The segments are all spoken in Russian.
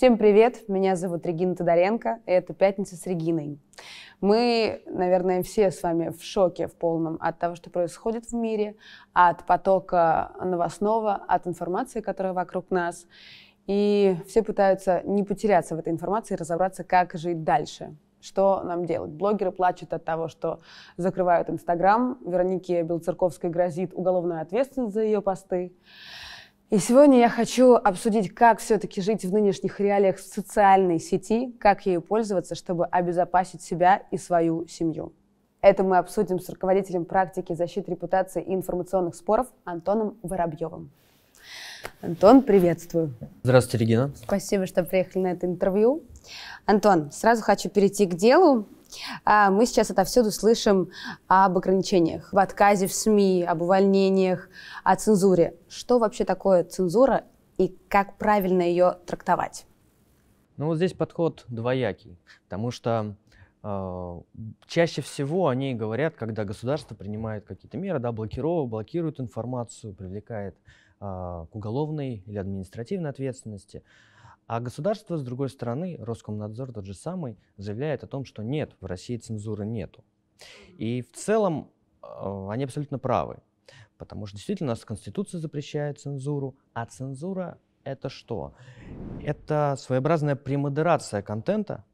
Всем привет! Меня зовут Регина Тодоренко, и это «Пятница с Региной». Мы, наверное, все с вами в шоке в полном от того, что происходит в мире, от потока новостного, от информации, которая вокруг нас. И все пытаются не потеряться в этой информации и разобраться, как жить дальше. Что нам делать? Блогеры плачут от того, что закрывают Инстаграм. Веронике Белцерковской грозит уголовная ответственность за ее посты. И сегодня я хочу обсудить, как все-таки жить в нынешних реалиях социальной сети, как ею пользоваться, чтобы обезопасить себя и свою семью. Это мы обсудим с руководителем практики защиты репутации и информационных споров Антоном Воробьевым. Антон, приветствую. Здравствуйте, Регина. Спасибо, что приехали на это интервью. Антон, сразу хочу перейти к делу. А, мы сейчас отовсюду слышим об ограничениях, об отказе в СМИ, об увольнениях, о цензуре. Что вообще такое цензура и как правильно ее трактовать? Ну вот здесь подход двоякий, потому что э, чаще всего они говорят, когда государство принимает какие-то меры, да, блокирует, блокирует информацию, привлекает э, к уголовной или административной ответственности, а государство, с другой стороны, Роскомнадзор тот же самый, заявляет о том, что нет, в России цензуры нету. И в целом э, они абсолютно правы, потому что действительно у нас Конституция запрещает цензуру, а цензура — это что? Это своеобразная премодерация контента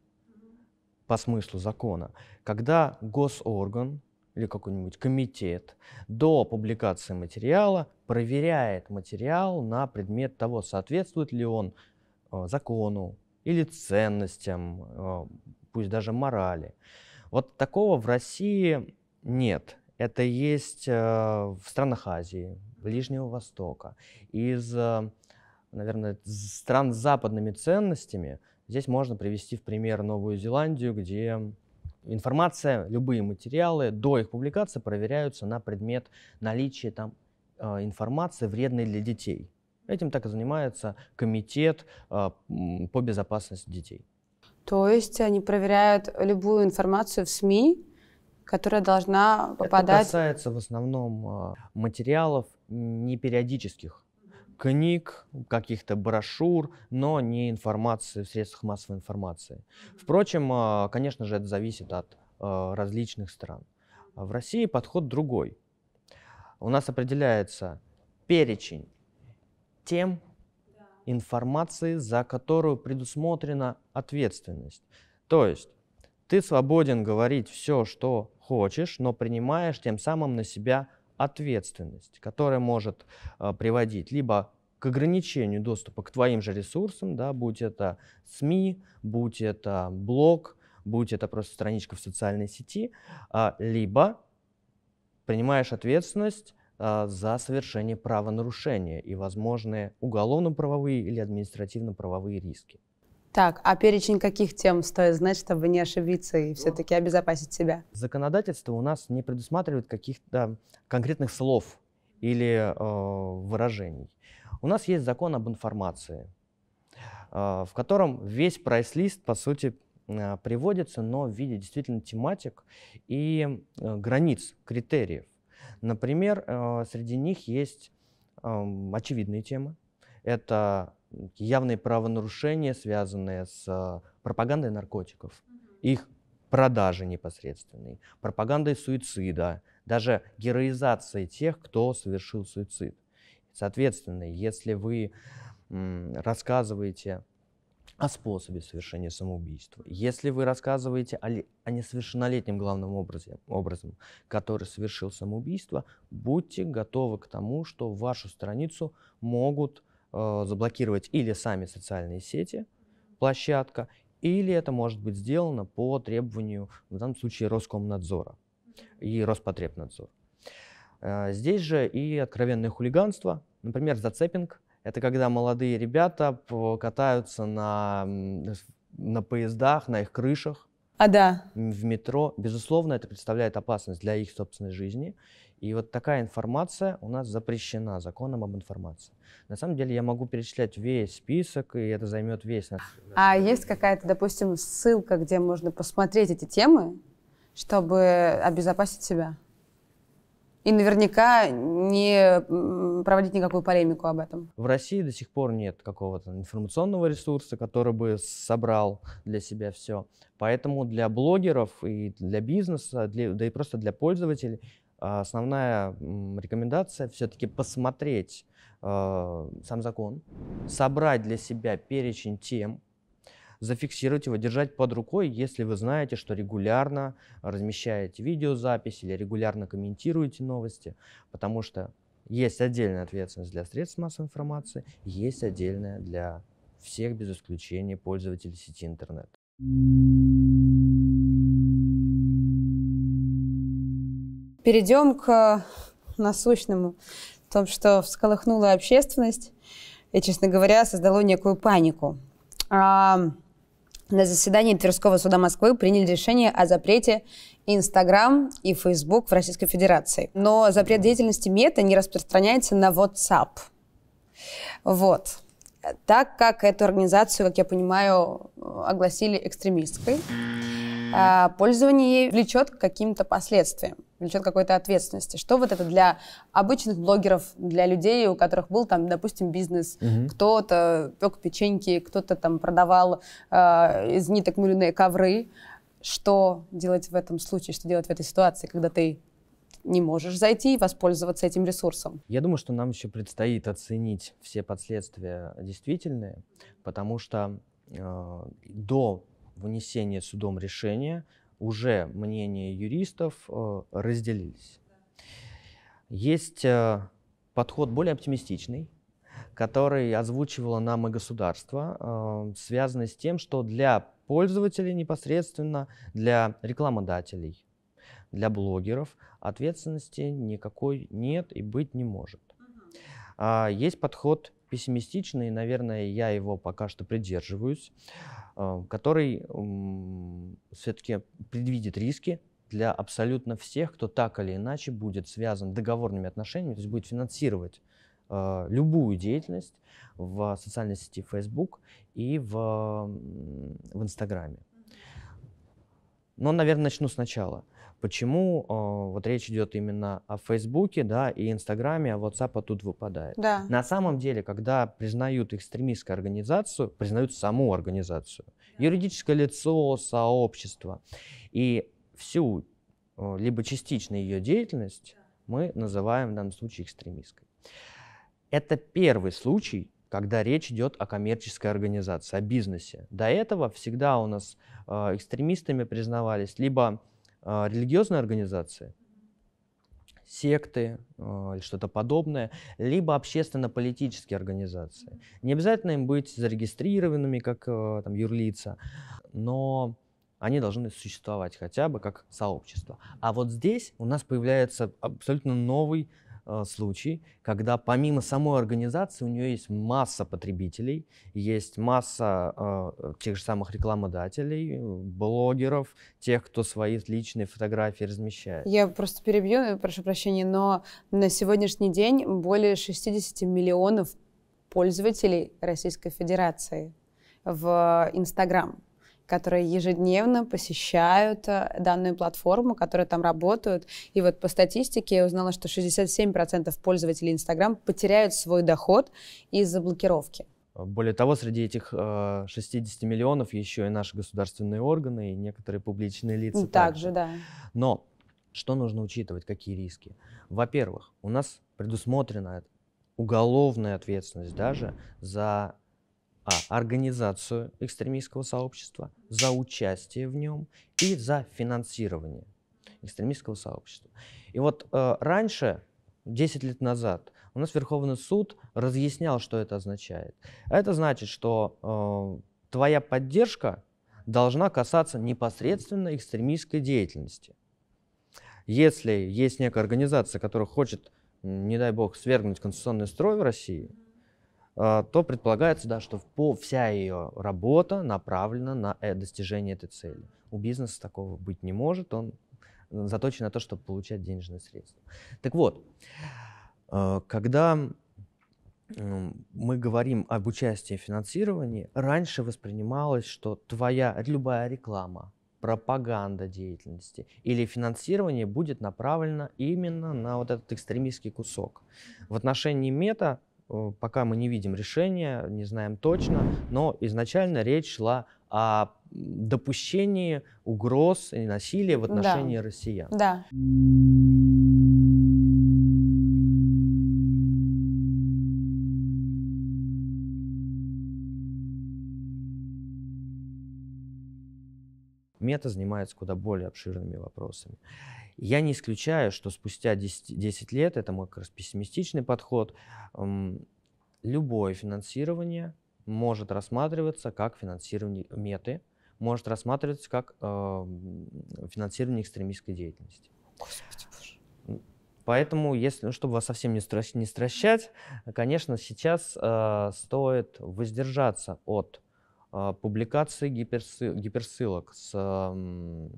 по смыслу закона, когда госорган или какой-нибудь комитет до публикации материала проверяет материал на предмет того, соответствует ли он Э, закону или ценностям, э, пусть даже морали. Вот такого в России нет. Это есть э, в странах Азии, Ближнего Востока. Из, наверное, стран с западными ценностями здесь можно привести в пример Новую Зеландию, где информация, любые материалы до их публикации проверяются на предмет наличия там информации вредной для детей. Этим так и занимается комитет а, по безопасности детей. То есть они проверяют любую информацию в СМИ, которая должна попадать... Это касается в основном а, материалов непериодических, книг, каких-то брошюр, но не информации в средствах массовой информации. Впрочем, а, конечно же, это зависит от различных стран. В России подход другой. У нас определяется перечень тем информации, за которую предусмотрена ответственность. То есть ты свободен говорить все, что хочешь, но принимаешь тем самым на себя ответственность, которая может э, приводить либо к ограничению доступа к твоим же ресурсам, да, будь это СМИ, будь это блог, будь это просто страничка в социальной сети, э, либо принимаешь ответственность а, за совершение правонарушения и возможные уголовно-правовые или административно-правовые риски. Так, а перечень каких тем стоит знать, чтобы не ошибиться и ну, все-таки обезопасить себя? Законодательство у нас не предусматривает каких-то конкретных слов или э, выражений. У нас есть закон об информации, э, в котором весь прайс-лист, по сути, э, приводится, но в виде действительно тематик и э, границ, критериев. Например, э, среди них есть эм, очевидные темы. Это явные правонарушения, связанные с э, пропагандой наркотиков, их продажи непосредственные, пропагандой суицида, даже героизацией тех, кто совершил суицид. Соответственно, если вы рассказываете о способе совершения самоубийства. Если вы рассказываете о, ли, о несовершеннолетнем главном образе, образом, который совершил самоубийство, будьте готовы к тому, что вашу страницу могут э, заблокировать или сами социальные сети, площадка, или это может быть сделано по требованию, в данном случае, Роскомнадзора и Роспотребнадзора. Э, здесь же и откровенное хулиганство, например, зацепинг – это когда молодые ребята катаются на, на поездах, на их крышах. А, да. В метро. Безусловно, это представляет опасность для их собственной жизни. И вот такая информация у нас запрещена законом об информации. На самом деле я могу перечислять весь список, и это займет весь наш... А есть какая-то, допустим, ссылка, где можно посмотреть эти темы, чтобы обезопасить себя? и наверняка не проводить никакую полемику об этом. В России до сих пор нет какого-то информационного ресурса, который бы собрал для себя все. Поэтому для блогеров и для бизнеса, для, да и просто для пользователей а, основная рекомендация все-таки посмотреть э, сам закон, собрать для себя перечень тем, зафиксировать его, держать под рукой, если вы знаете, что регулярно размещаете видеозапись или регулярно комментируете новости, потому что есть отдельная ответственность для средств массовой информации, есть отдельная для всех без исключения пользователей сети интернет. Перейдем к насущному, в том, что всколыхнула общественность и, честно говоря, создало некую панику. На заседании Тверского суда Москвы приняли решение о запрете Инстаграм и Фейсбук в Российской Федерации. Но запрет деятельности мета не распространяется на WhatsApp. Вот. Так как эту организацию, как я понимаю, огласили экстремистской, э, пользование ей влечет к каким-то последствиям, влечет к какой-то ответственности. Что вот это для обычных блогеров, для людей, у которых был там, допустим, бизнес, угу. кто-то пек печеньки, кто-то там продавал э, из ниток мыльные ковры. Что делать в этом случае, что делать в этой ситуации, когда ты не можешь зайти и воспользоваться этим ресурсом. Я думаю, что нам еще предстоит оценить все последствия действительные, потому что э, до вынесения судом решения уже мнения юристов э, разделились. Есть э, подход более оптимистичный, который озвучивало нам и государство, э, связанный с тем, что для пользователей непосредственно, для рекламодателей, для блогеров ответственности никакой нет и быть не может. А, есть подход пессимистичный, наверное, я его пока что придерживаюсь. А, который все-таки предвидит риски для абсолютно всех, кто так или иначе будет связан договорными отношениями, то есть будет финансировать а, любую деятельность в социальной сети Facebook и в, в Инстаграме. Но, наверное, начну сначала. Почему э, вот речь идет именно о Фейсбуке, да, и Инстаграме, а WhatsApp тут выпадает? Да. На самом деле, когда признают экстремистскую организацию, признают саму организацию, да. юридическое лицо, сообщество, и всю э, либо частично ее деятельность да. мы называем в данном случае экстремистской. Это первый случай, когда речь идет о коммерческой организации, о бизнесе. До этого всегда у нас э, экстремистами признавались либо а, религиозные организации, секты а, или что-то подобное, либо общественно-политические организации. Не обязательно им быть зарегистрированными как а, там, юрлица, но они должны существовать хотя бы как сообщество. А вот здесь у нас появляется абсолютно новый Э, случай, когда помимо самой организации у нее есть масса потребителей, есть масса э, тех же самых рекламодателей, блогеров, тех, кто свои личные фотографии размещает. Я просто перебью, э, прошу прощения, но на сегодняшний день более 60 миллионов пользователей Российской Федерации в э, Инстаграм которые ежедневно посещают э, данную платформу, которые там работают. И вот по статистике я узнала, что 67% пользователей Инстаграм потеряют свой доход из-за блокировки. Более того, среди этих 60 э, миллионов еще и наши государственные органы и некоторые публичные лица. Ну, также, также. да. Но что нужно учитывать, какие риски? Во-первых, у нас предусмотрена уголовная ответственность даже за а организацию экстремистского сообщества, за участие в нем и за финансирование экстремистского сообщества. И вот э, раньше, 10 лет назад, у нас Верховный суд разъяснял, что это означает. Это значит, что э, твоя поддержка должна касаться непосредственно экстремистской деятельности. Если есть некая организация, которая хочет, не дай бог, свергнуть конституционный строй в России, а, то предполагается, да, что по, вся ее работа направлена на э, достижение этой цели. У бизнеса такого быть не может, он э, заточен на то, чтобы получать денежные средства. Так вот, а, когда мы говорим об участии в финансировании, раньше воспринималось, что твоя любая реклама, пропаганда деятельности или финансирование будет направлено именно на вот этот экстремистский кусок. В отношении мета Э, пока мы не видим решения, не знаем точно, но изначально речь шла о допущении угроз и насилия в отношении да. россиян. Да. Мета занимается куда более обширными вопросами. Я не исключаю, что спустя 10, 10 лет, это мой как раз пессимистичный подход, любое финансирование может рассматриваться как финансирование меты, может рассматриваться как э, финансирование экстремистской деятельности. Господи, боже. Поэтому, если, ну, чтобы вас совсем не, стращ, не стращать, конечно, сейчас э, стоит воздержаться от э, публикации гиперсы, гиперссылок с э,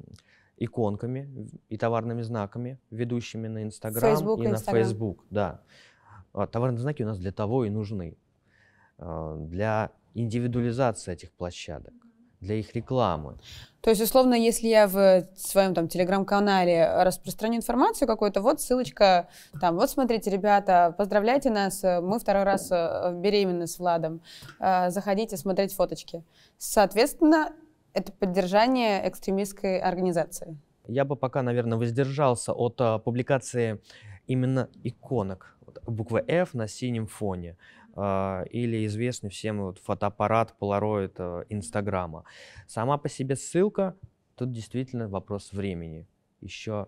иконками и товарными знаками, ведущими на Инстаграм Facebook, и на Instagram. Facebook. Да. А, товарные знаки у нас для того и нужны. А, для индивидуализации этих площадок, для их рекламы. То есть, условно, если я в своем там телеграм-канале распространю информацию какую-то, вот ссылочка, там, вот смотрите, ребята, поздравляйте нас, мы второй раз э, беременны с Владом, э, заходите смотреть фоточки. Соответственно, это поддержание экстремистской организации. Я бы пока, наверное, воздержался от а, публикации именно иконок. буквы F на синем фоне а, или известный всем фотоаппарат Polaroid а, Инстаграма. Сама по себе ссылка, тут действительно вопрос времени. Еще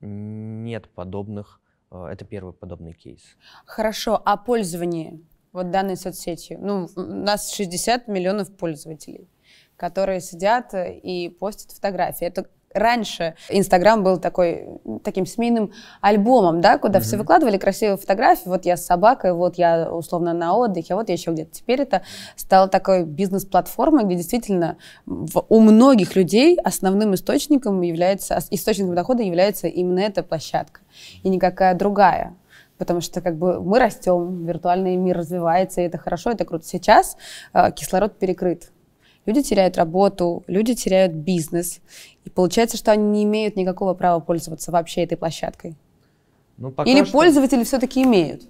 нет подобных, это первый подобный кейс. Хорошо, а пользование вот данной соцсетью? Ну, у нас 60 миллионов пользователей которые сидят э, и постят фотографии. Это раньше Инстаграм был такой, таким семейным альбомом, да, куда mm-hmm. все выкладывали красивые фотографии. Вот я с собакой, вот я условно на отдыхе, вот я еще где-то. Теперь это стало такой бизнес-платформой, где действительно в, у многих людей основным источником является, источником дохода является именно эта площадка и никакая другая потому что как бы мы растем, виртуальный мир развивается, и это хорошо, это круто. Сейчас э, кислород перекрыт. Люди теряют работу, люди теряют бизнес. И получается, что они не имеют никакого права пользоваться вообще этой площадкой. Ну, Или что... пользователи все-таки имеют?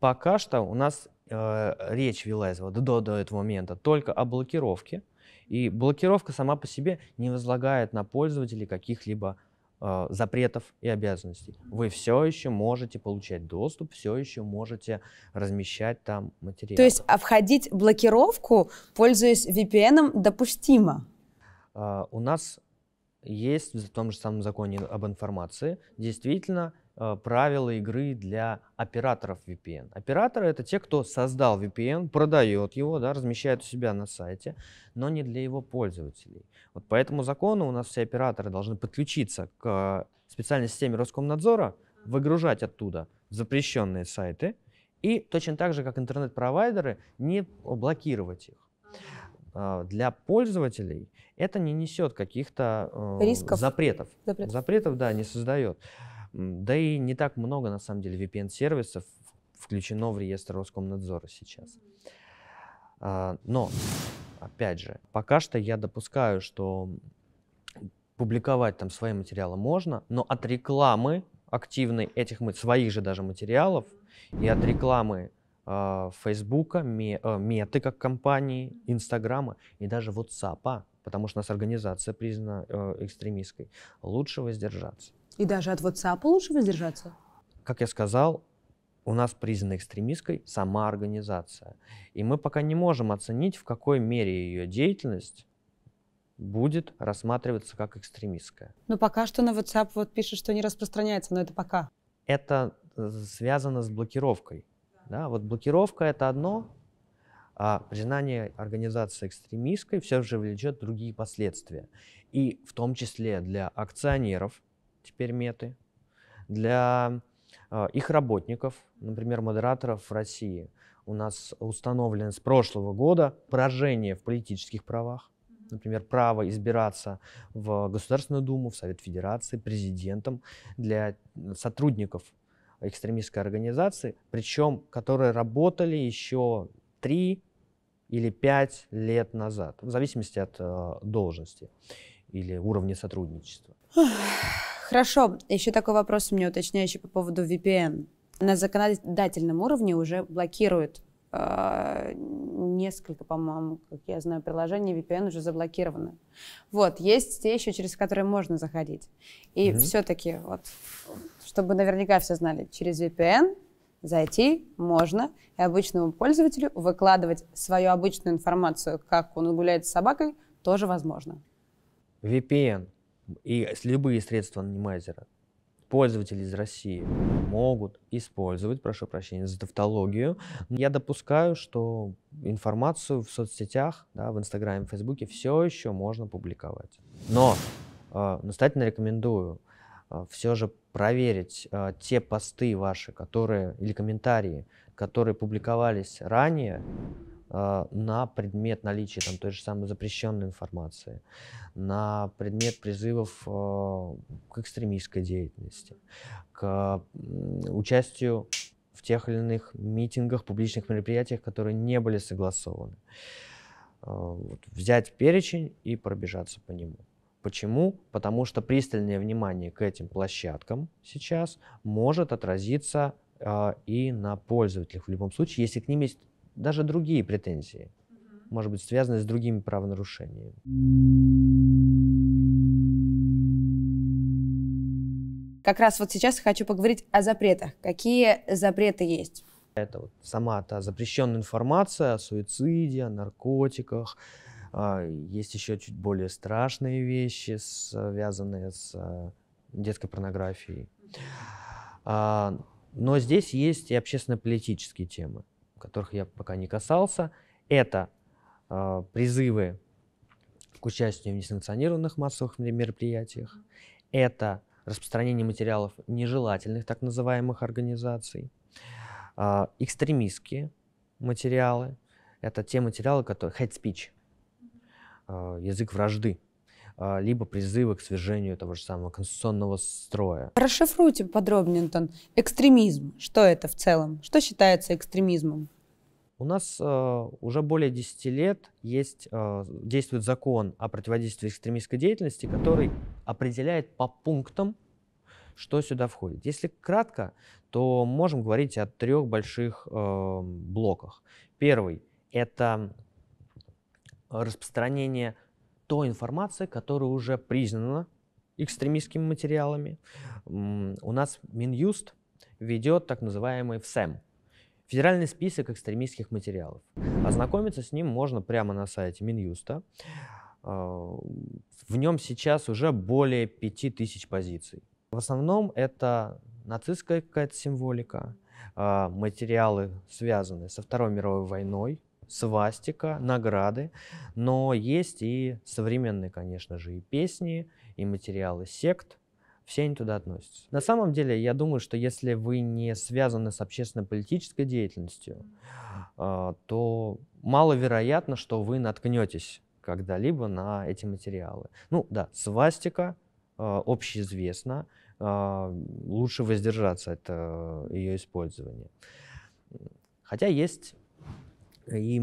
Пока что у нас э, речь велась вот до, до этого момента только о блокировке. И блокировка сама по себе не возлагает на пользователей каких-либо Э, запретов и обязанностей. Вы все еще можете получать доступ, все еще можете размещать там материалы. То есть обходить а блокировку, пользуясь VPN, допустимо? Э, у нас есть в том же самом законе об информации действительно Э, правила игры для операторов VPN. Операторы — это те, кто создал VPN, продает его, да, размещает у себя на сайте, но не для его пользователей. Вот по этому закону у нас все операторы должны подключиться к э, специальной системе Роскомнадзора, выгружать оттуда запрещенные сайты и точно так же, как интернет-провайдеры, не блокировать их э, для пользователей это не несет каких-то э, запретов. запретов. Запретов, да, не создает. Да и не так много, на самом деле, VPN-сервисов включено в реестр Роскомнадзора сейчас. А, но, опять же, пока что я допускаю, что публиковать там свои материалы можно, но от рекламы активной этих своих же даже материалов и от рекламы а, Фейсбука, а, Меты как компании, Инстаграма и даже WhatsApp, потому что у нас организация признана э, экстремистской, лучше воздержаться. И даже от WhatsApp лучше воздержаться? Как я сказал, у нас признана экстремистской сама организация. И мы пока не можем оценить, в какой мере ее деятельность будет рассматриваться как экстремистская. Но пока что на WhatsApp вот пишет, что не распространяется, но это пока. Это э, связано с блокировкой. Да, вот блокировка это одно, а признание организации экстремистской все же влечет другие последствия. И в том числе для акционеров, теперь меты для а, их работников, например, модераторов в России. У нас установлено с прошлого года поражение в политических правах, например, право избираться в Государственную Думу, в Совет Федерации, президентом для сотрудников экстремистской организации, причем которые работали еще три или пять лет назад, в зависимости от э, должности или уровня сотрудничества. Хорошо, еще такой вопрос у меня уточняющий по поводу VPN. На законодательном уровне уже блокируют э, несколько, по-моему, как я знаю, приложений VPN уже заблокированы. Вот, есть те еще, через которые можно заходить. И mm-hmm. все-таки, вот, чтобы наверняка все знали, через VPN зайти можно и обычному пользователю выкладывать свою обычную информацию, как он гуляет с собакой, тоже возможно. VPN – и любые средства анонимайзера пользователи из России могут использовать, прошу прощения за тавтологию. Я допускаю, что информацию в соцсетях, да, в Инстаграме, в Фейсбуке все еще можно публиковать. Но э, настоятельно рекомендую э, а, все же проверить э, те посты ваши, которые или комментарии, которые публиковались ранее, а, на предмет наличия там, той же самой запрещенной информации, на предмет призывов а, к экстремистской деятельности, к участию в тех или иных митингах, публичных мероприятиях, которые не были согласованы. А, вот, взять перечень и пробежаться по нему. Почему? Потому что пристальное внимание к этим площадкам сейчас может отразиться и на пользователях в любом случае, если к ним есть даже другие претензии, может быть, связанные с другими правонарушениями. Как раз вот сейчас хочу поговорить о запретах. Какие запреты есть? Это вот сама та запрещенная информация о суициде, о наркотиках. А, есть еще чуть более страшные вещи, связанные с э, детской порнографией. А, но здесь есть и общественно-политические темы которых я пока не касался, это э, призывы к участию в несанкционированных массовых мероприятиях, это распространение материалов нежелательных так называемых организаций, э, экстремистские материалы, это те материалы, которые hate speech, э, язык вражды, э, либо призывы к свержению того же самого конституционного строя. Расшифруйте подробнее, Антон. Экстремизм. Что это в целом? Что считается экстремизмом? У нас э, уже более 10 лет есть, э, действует закон о противодействии экстремистской деятельности, который определяет по пунктам, что сюда входит. Если кратко, то можем говорить о трех больших э, блоках. Первый – это распространение той информации, которая уже признана экстремистскими материалами. У нас Минюст ведет так называемый ВСЭМ – Федеральный список экстремистских материалов. Ознакомиться с ним можно прямо на сайте Минюста. А, в нем сейчас уже более 5000 позиций. В основном это нацистская какая-то символика, а, материалы, связанные со Второй мировой войной, свастика, награды, но есть и современные, конечно же, и песни, и материалы сект, все они туда относятся. На самом деле, я думаю, что если вы не связаны с общественно-политической деятельностью, а, то маловероятно, что вы наткнетесь когда-либо на эти материалы. Ну да, свастика а, общеизвестна, а, лучше воздержаться от э, ее использования. Хотя есть и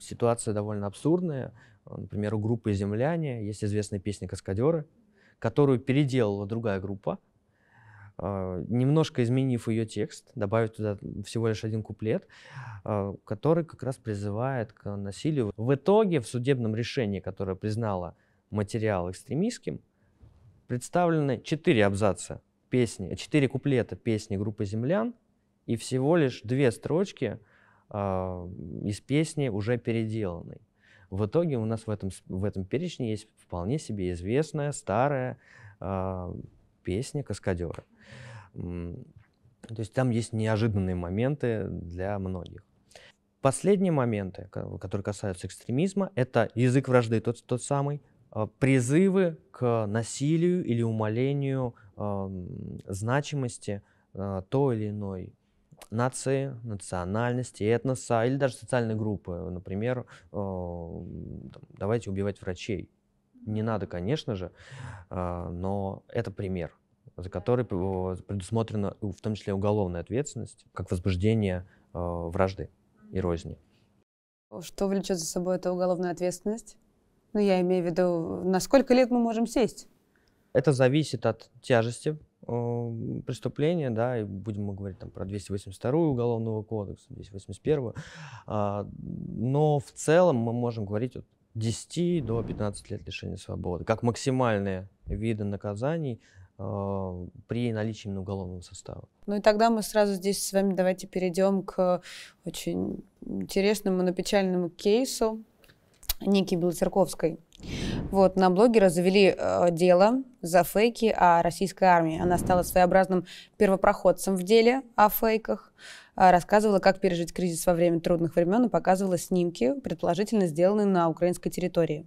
ситуация довольно абсурдная. Например, у группы «Земляне» есть известная песня «Каскадеры», которую переделала другая группа, а, немножко изменив ее текст, добавив туда всего лишь один куплет, а, который как раз призывает к насилию. В итоге в судебном решении, которое признало материал экстремистским, представлены четыре абзаца песни, четыре куплета песни группы «Землян» и всего лишь две строчки а, из песни уже переделанной. В итоге у нас в этом, в этом перечне есть вполне себе известная старая э, песня «Каскадеры». То есть там есть неожиданные моменты для многих. Последние моменты, которые касаются экстремизма, это язык вражды, тот, тот самый, а, призывы к насилию или умалению э, значимости э, той или иной нации, национальности, этноса или даже социальной группы. Например, э, давайте убивать врачей. Не надо, конечно же, э, но это пример, за который предусмотрена в том числе уголовная ответственность, как возбуждение э, вражды и розни. Что влечет за собой эта уголовная ответственность? Ну, я имею в виду, на сколько лет мы можем сесть? Это зависит от тяжести преступления, да, и будем мы говорить там про 282 уголовного кодекса, 281, а, но в целом мы можем говорить от 10 до 15 лет лишения свободы, как максимальные виды наказаний а, при наличии именно уголовного состава. Ну и тогда мы сразу здесь с вами давайте перейдем к очень интересному, но печальному кейсу Ники Белоцерковской. Вот, на блогера завели э, дело за фейки о российской армии. Она стала своеобразным первопроходцем в деле о фейках, э, рассказывала, как пережить кризис во время трудных времен и показывала снимки, предположительно сделанные на украинской территории.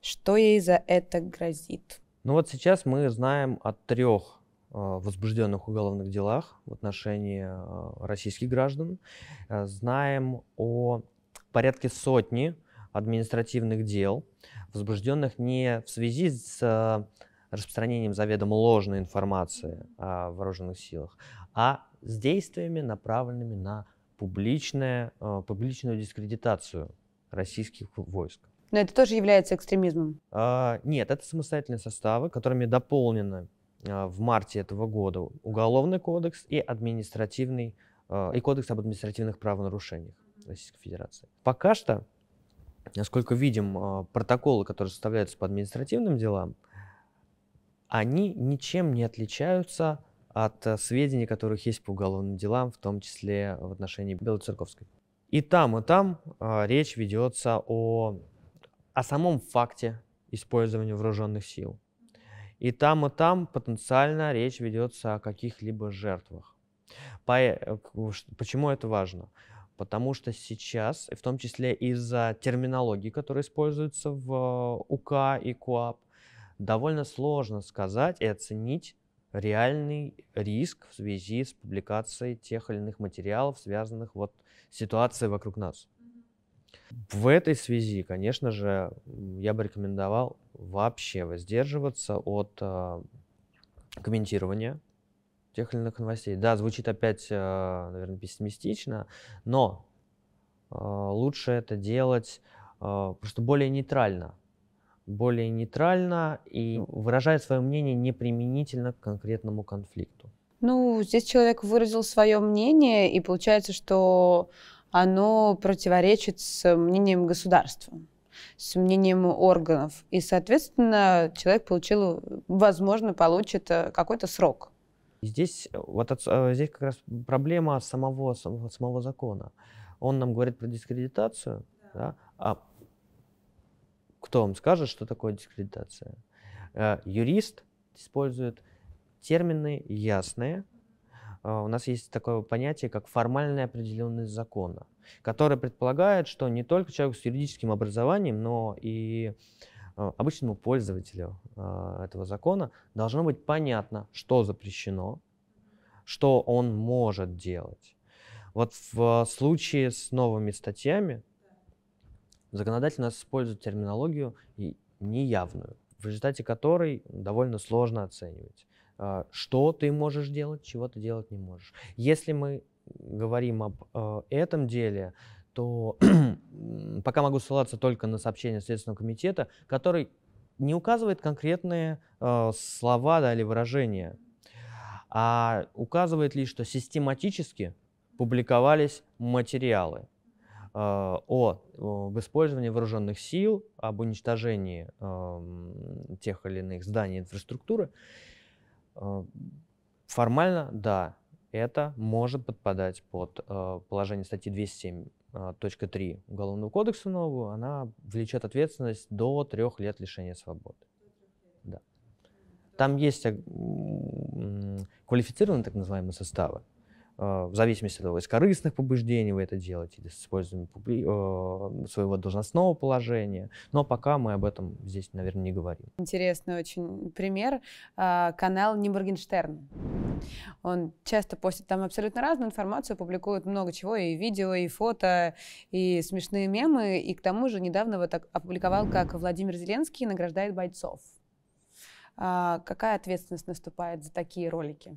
Что ей за это грозит? Ну вот сейчас мы знаем о трех э, возбужденных уголовных делах в отношении э, российских граждан. Э, знаем о порядке сотни административных дел, возбужденных не в связи с э, распространением заведомо ложной информации о вооруженных силах, а с действиями, направленными на публичное, э, публичную дискредитацию российских войск. Но это тоже является экстремизмом? А, нет, это самостоятельные составы, которыми дополнены э, в марте этого года Уголовный кодекс и административный и Кодекс об административных правонарушениях Российской Федерации. Пока что насколько видим, а, протоколы, которые составляются по административным делам, они ничем не отличаются от э, сведений, которых есть по уголовным делам, в том числе в отношении Белоцерковской. И там, и там а, речь ведется о, о самом факте использования вооруженных сил. И там, и там потенциально речь ведется о каких-либо жертвах. Э, почему это важно? Потому что сейчас, в том числе из-за терминологии, которая используется в э, УК и КУАП, довольно сложно сказать и оценить реальный риск в связи с публикацией тех или иных материалов, связанных вот с ситуацией вокруг нас. В этой связи, конечно же, я бы рекомендовал вообще воздерживаться от э, комментирования тех или иных новостей. Да, звучит опять, э, наверное, пессимистично, но э, лучше это делать э, просто более нейтрально. Более нейтрально и выражает свое мнение неприменительно к конкретному конфликту. Ну, здесь человек выразил свое мнение, и получается, что оно противоречит с мнением государства с мнением органов. И, соответственно, человек получил, возможно, получит какой-то срок Здесь, э, вот э, здесь как раз проблема самого, самого, самого закона. Он нам говорит про дискредитацию, да. Да? а кто вам скажет, что такое дискредитация? Э, юрист использует термины ясные. У нас есть такое понятие, как формальная определенность закона, которое предполагает, что не только человек с юридическим образованием, но и Э, обычному пользователю э, этого закона должно быть понятно, что запрещено, что он может делать. Вот в случае с новыми статьями законодатель нас использует терминологию неявную, в результате которой довольно сложно оценивать, э, что ты можешь делать, чего ты делать не можешь. Если мы говорим об этом деле, то пока могу ссылаться только на сообщение Следственного комитета, который не указывает конкретные э, слова да, или выражения, а указывает лишь, что систематически публиковались материалы э, о, об использовании вооруженных сил, об уничтожении э, тех или иных зданий инфраструктуры. Э, формально, да, это может подпадать под э, положение статьи 207 а, точка 3 Уголовного кодекса нового она влечет ответственность до трех лет лишения свободы. Да. Там есть а, квалифицированные так называемые составы. Э, в зависимости от того, из корыстных побуждений вы это делаете или с использованием э, своего должностного положения. Но пока мы об этом здесь, наверное, не говорим. Интересный очень пример. Э, канал Не Моргенштерн. Он часто постит там абсолютно разную информацию, публикует много чего, и видео, и фото, и смешные мемы. И к тому же недавно вот опубликовал, как Владимир Зеленский награждает бойцов. Какая ответственность наступает за такие ролики?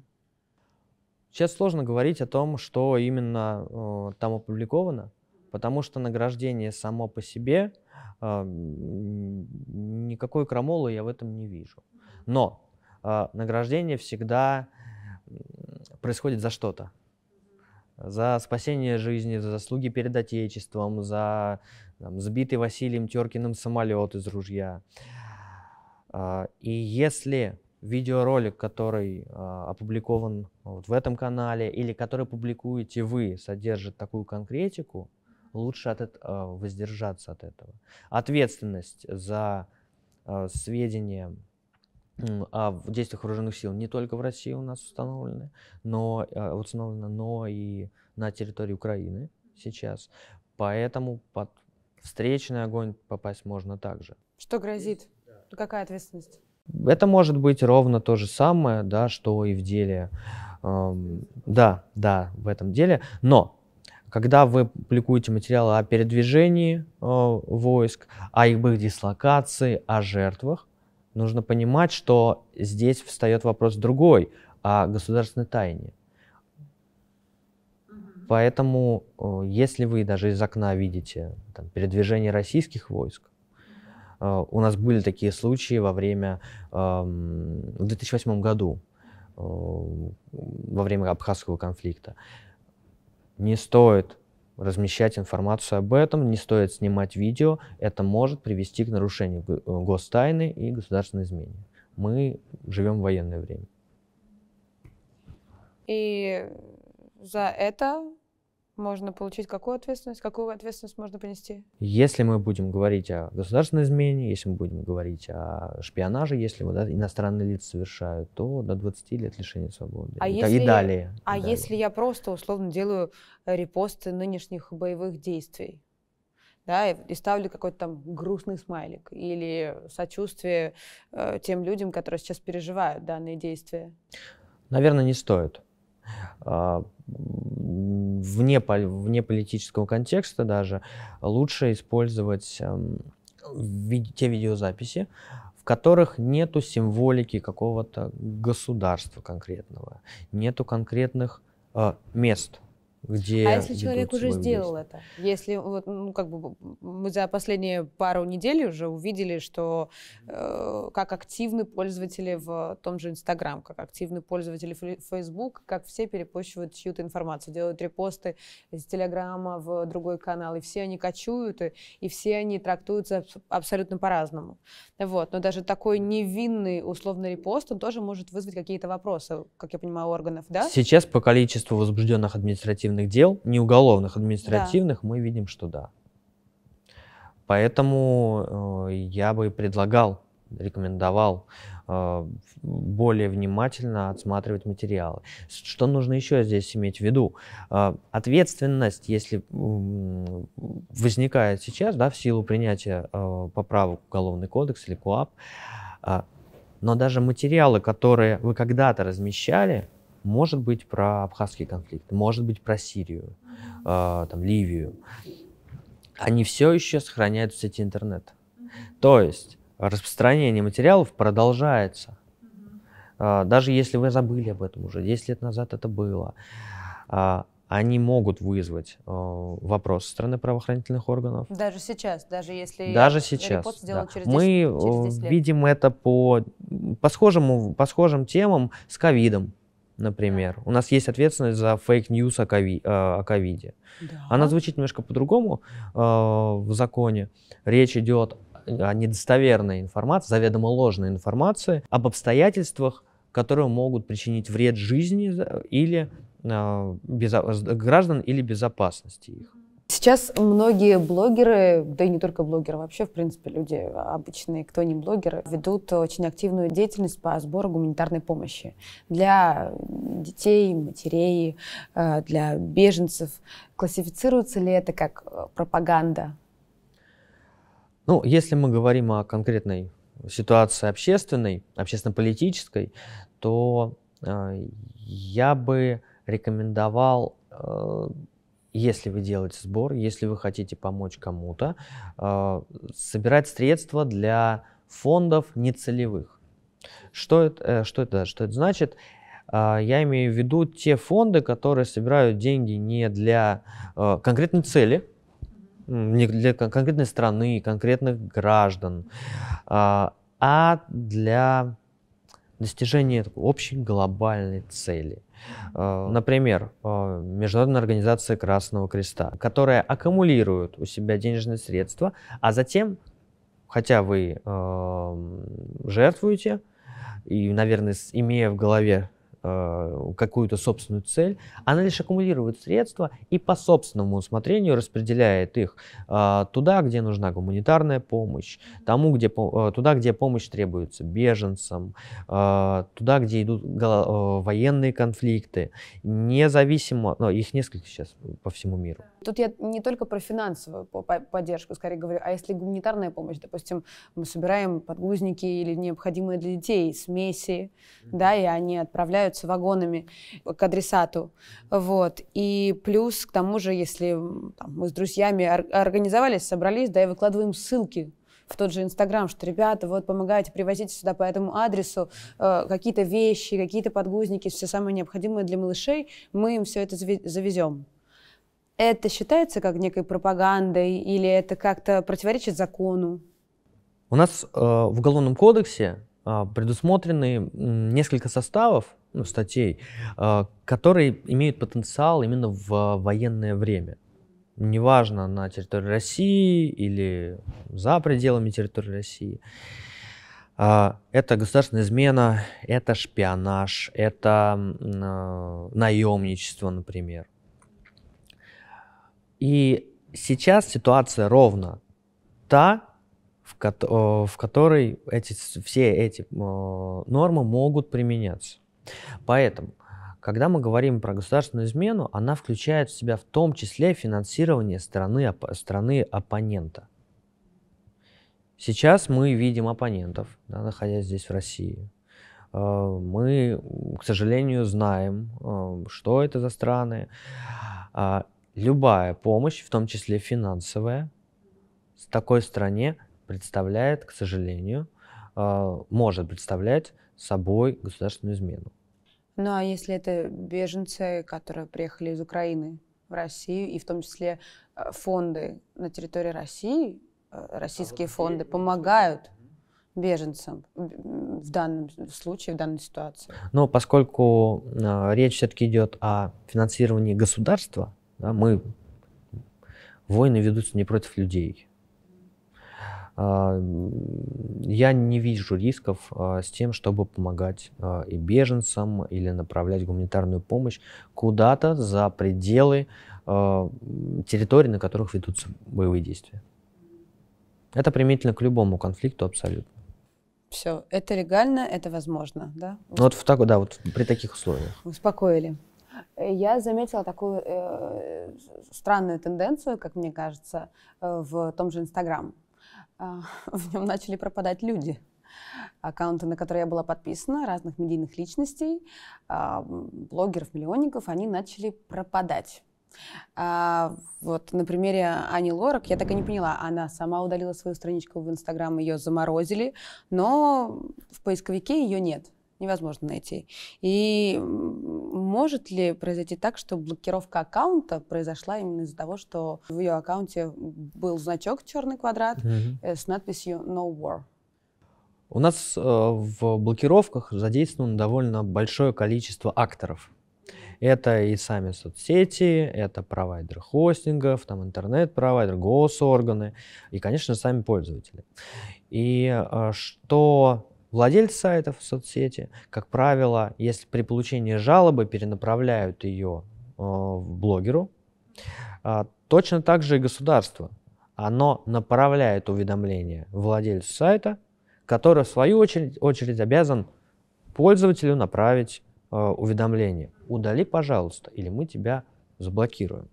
Сейчас сложно говорить о том, что именно э, там опубликовано, потому что награждение само по себе, э, никакой крамолы я в этом не вижу. Но э, награждение всегда происходит за что-то. За спасение жизни, за заслуги перед Отечеством, за там, сбитый Василием Теркиным самолет из ружья. А, и если видеоролик, который э, опубликован вот в этом канале или который публикуете вы, содержит такую конкретику, лучше от этого, а, воздержаться от этого. Ответственность за э, сведения о действиях вооруженных сил не только в России у нас установлены, но, э, установлено, но и на территории Украины сейчас. Поэтому под встречный огонь попасть можно также. Что грозит? Да. Какая ответственность? Это может быть ровно то же самое, да, что и в деле. Эм, да, да, в этом деле. Но когда вы публикуете материалы о передвижении э, войск, о их дислокации, о жертвах, нужно понимать, что здесь встает вопрос другой, о государственной тайне. Поэтому, э, если вы даже из окна видите там, передвижение российских войск, Э, у нас были такие случаи во время... В 2008 году, э, во время Абхазского конфликта. Не стоит размещать информацию об этом, не стоит снимать видео. Это может привести к нарушению э, гостайны и государственной измене. Мы живем в военное время. И за это можно получить какую ответственность, какую ответственность можно понести? Если мы будем говорить о государственной измене, если мы будем говорить о шпионаже, если вот, да, иностранные лица совершают, то до 20 лет лишения свободы. А и, если, и далее. А и далее. если я просто условно делаю э, репосты нынешних боевых действий? да, и, и ставлю какой-то там грустный смайлик или сочувствие э, тем людям, которые сейчас переживают данные действия? Наверное, не стоит. А, вне, вне политического контекста даже, лучше использовать эм, те видеозаписи, в которых нету символики какого-то государства конкретного, нету конкретных а, мест, где... А если человек уже сделал действие. это? Если вот, ну, как бы мы за последние пару недель уже увидели, что э, как активны пользователи в том же Инстаграм, как активны пользователи Фейсбук, как все перепощивают чью-то информацию, делают репосты из Телеграма в другой канал, и все они кочуют, и, и все они трактуются абсолютно по-разному. Вот. Но даже такой невинный условный репост, он тоже может вызвать какие-то вопросы, как я понимаю, органов, да? Сейчас по количеству возбужденных административных административных дел, не уголовных, административных, да. мы видим, что да. Поэтому э, я бы предлагал, рекомендовал э, более внимательно отсматривать материалы. Что нужно еще здесь иметь в виду? Э, ответственность, если возникает сейчас, да, в силу принятия э, поправок Уголовный кодекс или КОАП, э, но даже материалы, которые вы когда-то размещали, может быть, про абхазский конфликт, может быть, про Сирию, э, там, Ливию. Они все еще сохраняют в сети интернет. То есть распространение материалов продолжается. Э, даже если вы забыли об этом уже, 10 лет назад это было. Э, они могут вызвать э, вопрос со стороны правоохранительных органов. Даже сейчас, даже если даже сейчас, да. через 10, мы э, через 10 лет. видим это по по схожему по схожим темам с ковидом например. У нас есть ответственность за фейк-ньюс э, о, ковиде. Да. Она звучит немножко по-другому э, в законе. Речь идет о недостоверной информации, заведомо ложной информации, об обстоятельствах, которые могут причинить вред жизни э, или э, э, граждан или безопасности их. Сейчас многие блогеры, да и не только блогеры, вообще, в принципе, люди обычные, кто не блогеры, ведут очень активную деятельность по сбору гуманитарной помощи для детей, матерей, э, для беженцев. Классифицируется ли это как э, пропаганда? Ну, если мы говорим о конкретной ситуации общественной, общественно-политической, то э, я бы рекомендовал э, если вы делаете сбор, если вы хотите помочь кому-то, э, собирать средства для фондов нецелевых. Что это, э, что это, что это значит? А, я имею в виду те фонды, которые собирают деньги не для а, конкретной цели, не для конкретной страны, конкретных граждан, а для достижения общей глобальной цели – Э, Например, э, Международная организация Красного Креста, которая аккумулирует у себя денежные средства, а затем, хотя вы э, жертвуете, и, наверное, имея в голове Э, какую-то собственную цель, она лишь аккумулирует средства и по собственному усмотрению распределяет их э, туда, где нужна гуманитарная помощь, тому, где, э, туда, где помощь требуется беженцам, туда, где идут военные конфликты, независимо, ну, их несколько сейчас по всему миру. Тут я не только про финансовую поддержку скорее говорю, а если гуманитарная помощь, допустим, мы собираем подгузники или необходимые для детей смеси, да, и они отправляют возвращаются вагонами к адресату. Вот. И плюс, к тому же, если там, мы с друзьями организовались, собрались, да, и выкладываем ссылки в тот же Инстаграм, что, ребята, вот, помогайте, привозите сюда по этому адресу э, какие-то вещи, какие-то подгузники, все самое необходимое для малышей, мы им все это завезем. Это считается как некой пропагандой или это как-то противоречит закону? У нас э, в Уголовном кодексе э, предусмотрены несколько составов, ну, статей, э, которые имеют потенциал именно в военное время. Неважно, на территории России или за пределами территории России. Э, это государственная измена, это шпионаж, это э, наемничество, например. И сейчас ситуация ровно та, в, в которой эти, все эти нормы могут применяться. Поэтому, когда мы говорим про государственную измену, она включает в себя в том числе финансирование страны, страны оппонента. Сейчас мы видим оппонентов, да, находясь здесь в России. Э, мы, к сожалению, знаем, э, что это за страны. А, любая помощь, в том числе финансовая, в такой стране представляет, к сожалению, э, может представлять собой государственную измену. Ну а если это беженцы, которые приехали из Украины в Россию, и в том числе э, фонды на территории России, российские э, а вот фонды помогают беженцам в данном случае, в данной ситуации? Ну, поскольку э, речь все-таки идет о финансировании государства, да, мы войны ведутся не против людей. А, я не вижу рисков а, с тем, чтобы помогать а, и беженцам или направлять гуманитарную помощь куда-то за пределы территорий, на которых ведутся боевые действия. Это применительно к любому конфликту абсолютно. Все, это легально, это возможно, да? Ну, вот в так, да, вот при таких условиях. Успокоили. Я заметила такую э, странную тенденцию, как мне кажется, э, в том же Инстаграм а, в нем начали пропадать люди. Аккаунты, на которые я была подписана, разных медийных личностей, а, блогеров, миллионников, они начали пропадать. А, вот на примере Ани Лорак я так и не поняла. Она сама удалила свою страничку в Инстаграм, ее заморозили, но в поисковике ее нет невозможно найти. И может ли произойти так, что блокировка аккаунта произошла именно из-за того, что в ее аккаунте был значок черный квадрат mm-hmm. с надписью No War? У нас э, в блокировках задействовано довольно большое количество акторов. Это и сами соцсети, это провайдер хостингов, там интернет-провайдер, госорганы и, конечно, сами пользователи. И э, что Владельцы сайтов в соцсети, как правило, если при получении жалобы перенаправляют ее э, блогеру, э, точно так же и государство. Оно направляет уведомление владельцу сайта, который в свою очередь, очередь обязан пользователю направить э, уведомление. Удали, пожалуйста, или мы тебя заблокируем.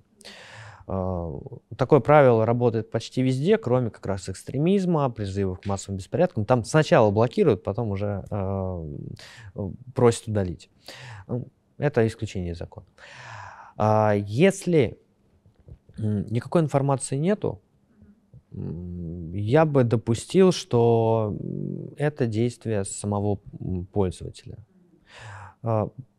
А, такое правило работает почти везде, кроме как раз экстремизма, призывов к массовым беспорядкам. Там сначала блокируют, потом уже э, просят удалить. Это исключение из закона. А если никакой информации нету, я бы допустил, что это действие самого пользователя.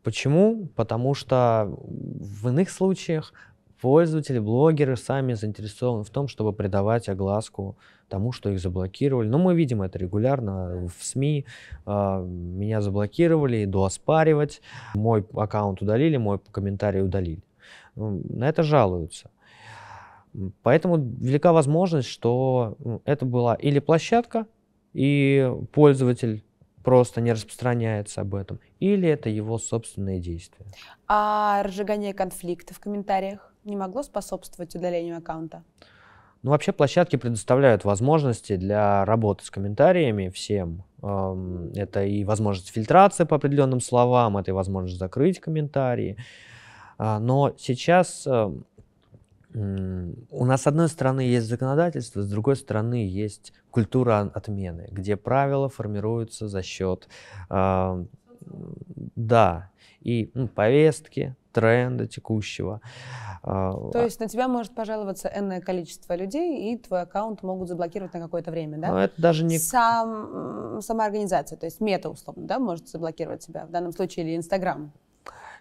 Почему? Потому что в иных случаях Пользователи, блогеры сами заинтересованы в том, чтобы придавать огласку тому, что их заблокировали. Но мы видим это регулярно в СМИ. А, меня заблокировали, иду оспаривать. Мой аккаунт удалили, мой комментарий удалили. Ну, на это жалуются. Поэтому велика возможность, что ну, это была или площадка, и пользователь просто не распространяется об этом, или это его собственные действия. А разжигание конфликта в комментариях? не могло способствовать удалению аккаунта? Ну, вообще площадки предоставляют возможности для работы с комментариями всем. Это и возможность фильтрации по определенным словам, это и возможность закрыть комментарии. А, но сейчас у нас с одной стороны есть законодательство, с другой стороны есть культура отмены, где правила формируются за счет, да, и ну, повестки, тренда текущего. А, то есть на тебя может пожаловаться энное количество людей, и твой аккаунт могут заблокировать на какое-то время, да? Но ну, это даже не... Сам, сама организация, то есть мета, условно, да, может заблокировать тебя, в данном случае, или Инстаграм,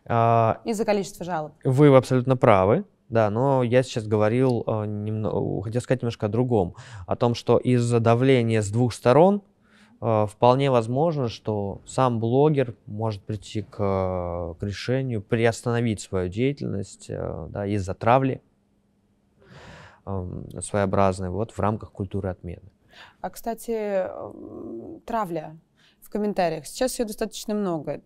а... из-за количества жалоб. Вы абсолютно правы. Да, но я сейчас говорил, э, немного, хотел сказать немножко о другом, о том, что из-за давления с двух сторон Э, вполне возможно, что сам блогер может прийти к, э, к решению приостановить свою деятельность э, да, из-за травли эм, своеобразной вот в рамках культуры отмены. А, кстати, эм, травля в комментариях. Сейчас ее достаточно много.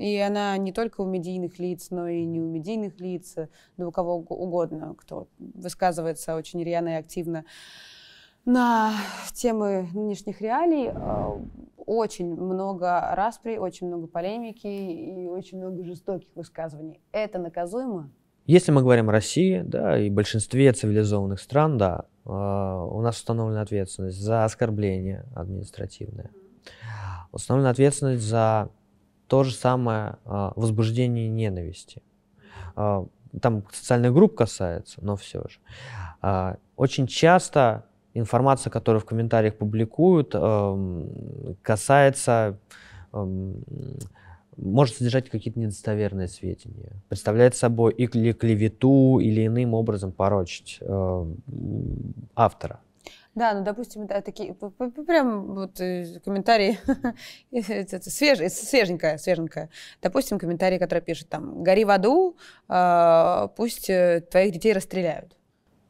И она не только у медийных лиц, но и не у медийных лиц, да у кого угодно, кто высказывается очень рьяно и активно на темы нынешних реалий э, очень много распри, очень много полемики и очень много жестоких высказываний. Это наказуемо? Если мы говорим о России, да, и большинстве цивилизованных стран, да, э, у нас установлена ответственность за оскорбление административное. Установлена ответственность за то же самое э, возбуждение ненависти. там социальных групп касается, но все же. Очень часто информация, которую в комментариях публикуют, э, касается, э, может содержать какие-то недостоверные сведения, представляет собой или клевету, или иным образом порочить э, автора. Да, ну, допустим, да, такие, прям вот комментарии, это свеж, свеженькое, свеженькое. Допустим, комментарии, которые пишут там, гори в аду, пусть твоих детей расстреляют.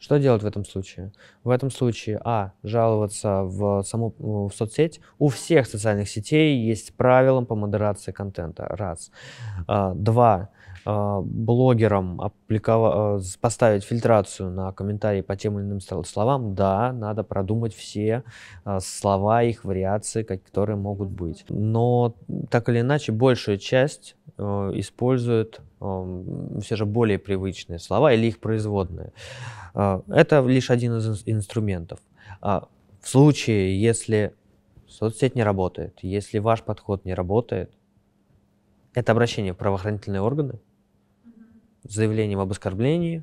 Что делать в этом случае? В этом случае, а, жаловаться в саму в соцсеть. У всех социальных сетей есть правила по модерации контента, раз. А, два, Э, блогерам опубликова... Э, поставить фильтрацию на комментарии по тем или иным словам, да, надо продумать все э, слова, их вариации, которые могут быть. Но так или иначе, большая часть использует эм, все же более привычные слова или их производные. Это лишь один из инструментов. А в случае, если соцсеть не работает, если ваш подход не работает, это обращение в правоохранительные органы, с заявлением об оскорблении,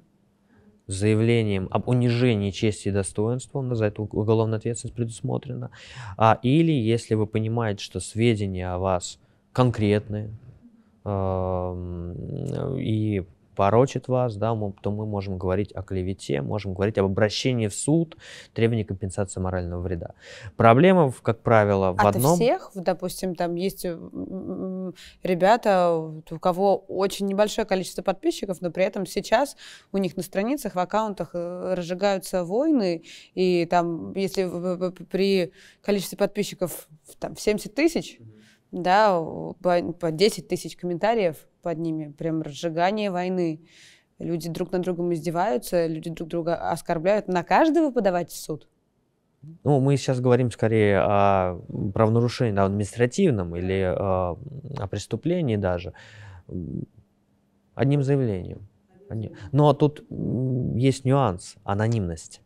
заявлением об унижении чести и достоинства, у нас за это уголовная ответственность предусмотрена, а, или если вы понимаете, что сведения о вас конкретные, э, и порочит вас, да, мы, то мы можем говорить о клевете, можем говорить об обращении в суд, требовании компенсации морального вреда. Проблема, как правило, в А одном... всех, допустим, там есть э, ребята, у кого очень небольшое количество подписчиков, но при этом сейчас у них на страницах, в аккаунтах э, разжигаются войны, и там, если при количестве подписчиков там, 70 тысяч, да, по 10 тысяч комментариев, под ними, прям разжигание войны. Люди друг на другом издеваются, люди друг друга оскорбляют. На каждого подавать в суд? Ну, мы сейчас говорим скорее о правонарушении да, административном или о, э, о преступлении даже. Одним заявлением. Но тут есть нюанс – анонимность.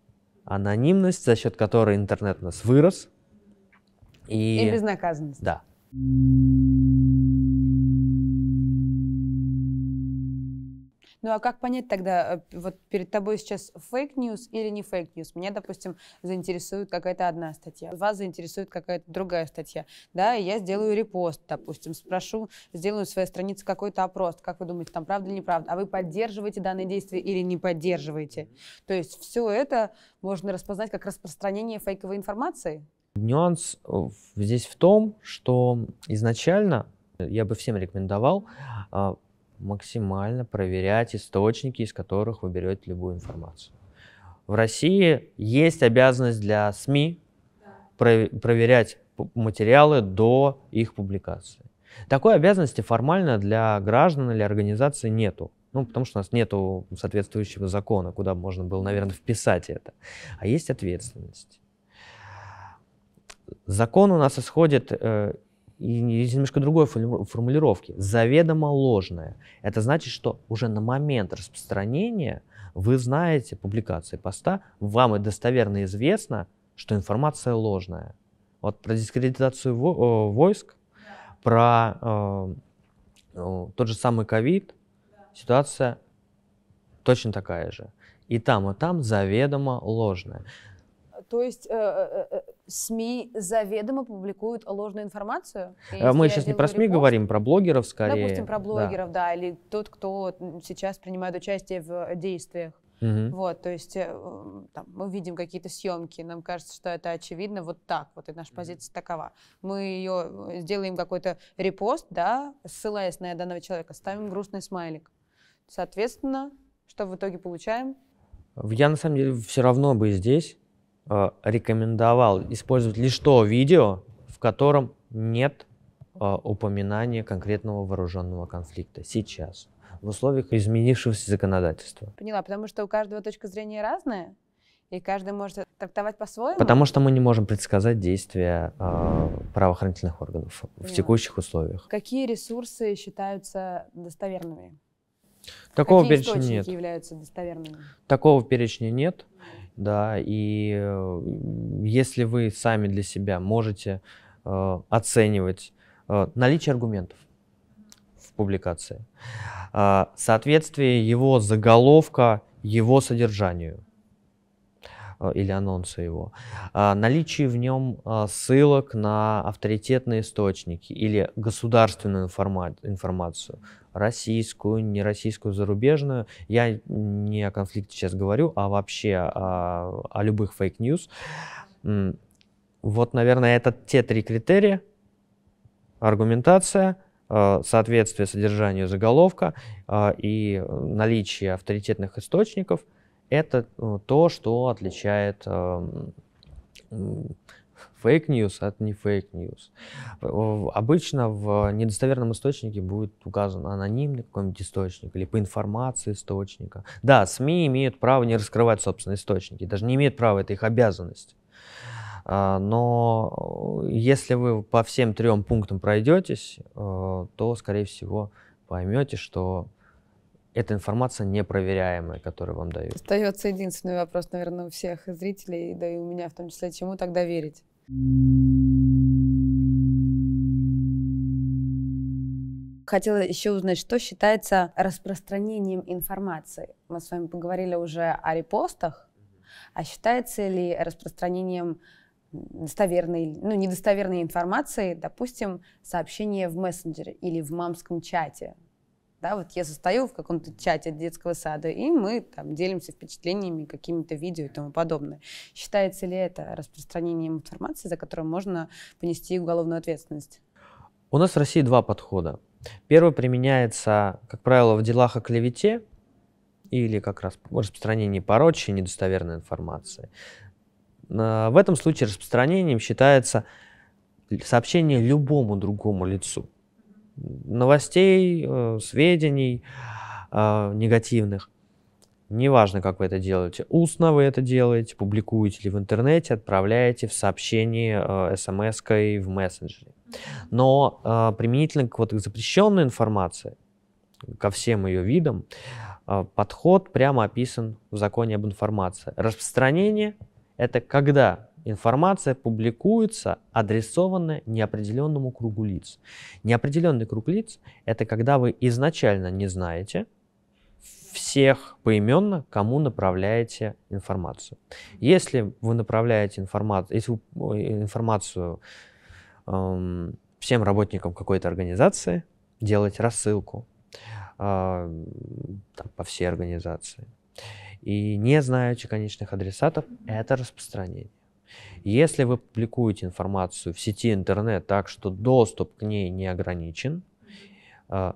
Анонимность, за счет которой интернет у нас вырос. И, и безнаказанность. Да. Ну а как понять тогда, э, вот перед тобой сейчас фейк-ньюс или не фейк-ньюс? Меня, допустим, заинтересует какая-то одна статья, вас заинтересует какая-то другая статья, да, и я сделаю репост, допустим, спрошу, сделаю в своей странице какой-то опрос, как вы думаете, там правда или неправда, а вы поддерживаете данные действия или не поддерживаете? То есть все это можно распознать как распространение фейковой информации? Нюанс э, здесь в том, что изначально э, я бы всем рекомендовал а, максимально проверять источники, из которых вы берете любую информацию. В России есть обязанность для СМИ про проверять материалы до их публикации. Такой обязанности формально для граждан или организации нету. Ну, потому что у нас нет соответствующего закона, куда можно было, наверное, вписать это. А есть ответственность. Закон у нас исходит э, и есть немножко другой формулировки. Заведомо ложное. Это значит, что уже на момент распространения вы знаете публикации поста, вам и достоверно известно, что информация ложная. Вот про дискредитацию э, войск, про э, э, тот же самый ковид, ситуация точно такая же. И там, и там заведомо ложная. То есть э, СМИ заведомо публикуют ложную информацию? А мы сейчас не про СМИ репост, говорим, про блогеров ну, скорее. Допустим, про блогеров, да. да, или тот, кто сейчас принимает участие в действиях. Угу. Вот, то есть э, там, мы видим какие-то съемки, нам кажется, что это очевидно, вот так, вот и наша позиция такова. Мы ее э, сделаем какой-то репост, да, ссылаясь на данного человека, ставим грустный смайлик. Соответственно, что в итоге получаем? Я на самом деле все равно бы здесь Э, рекомендовал использовать лишь то видео, в котором нет э, упоминания конкретного вооруженного конфликта сейчас в условиях изменившегося законодательства. Поняла, потому что у каждого точка зрения разная, и каждый может трактовать по-своему. Потому что мы не можем предсказать действия э, правоохранительных органов Поняла. в текущих условиях. Какие ресурсы считаются достоверными? Такого Какие перечня нет. являются достоверными? Такого перечня нет да, и если вы сами для себя можете э, оценивать э, наличие аргументов в публикации, э, соответствие его заголовка его содержанию – Э, или анонса его, а, наличие в нем а, ссылок на авторитетные источники или государственную информацию, российскую, нероссийскую, зарубежную. Я не о конфликте сейчас говорю, а вообще о, о любых фейк-ньюс. Вот, наверное, это те три критерия. Аргументация, э, соответствие содержанию заголовка э, и наличие авторитетных источников – это э, то, что отличает эм, фейк-ньюс от не фейк-ньюс. Обычно в недостоверном источнике будет указан анонимный какой-нибудь источник или по информации источника. Да, СМИ имеют право не раскрывать собственные источники, даже не имеют права, это их обязанность. А, но э, если вы по всем трем пунктам пройдетесь, э, то, скорее всего, поймете, что эта информация непроверяемая, которую вам дают. Остается единственный вопрос, наверное, у всех зрителей, да и у меня в том числе, чему тогда верить? Хотела еще узнать, что считается распространением информации. Мы с вами поговорили уже о репостах, а считается ли распространением достоверной, ну, недостоверной информации, допустим, сообщение в мессенджере или в мамском чате, да, вот я состою в каком-то чате детского сада, и мы там делимся впечатлениями, какими-то видео и тому подобное. Считается ли это распространением информации, за которым можно понести уголовную ответственность? У нас в России два подхода. Первый применяется, как правило, в делах о клевете или как раз распространении порочи, недостоверной информации. А, в этом случае распространением считается сообщение любому другому лицу новостей, э, сведений э, негативных. Неважно, как вы это делаете, устно вы это делаете, публикуете ли в интернете, отправляете в сообщении э, смс в мессенджере. Но применительно к вот к запрещенной информации, ко всем ее видам, подход прямо описан в законе об информации. Распространение – это когда информация публикуется, адресованная неопределенному кругу лиц. Неопределенный круг лиц – это когда вы изначально не знаете всех поименно, кому направляете информацию. Если вы направляете информацию, если вы информацию э, всем работникам какой-то организации, делать рассылку э, там, по всей организации, и не знаете конечных адресатов, это распространение. Если вы публикуете информацию в сети интернет так, что доступ к ней не ограничен, э,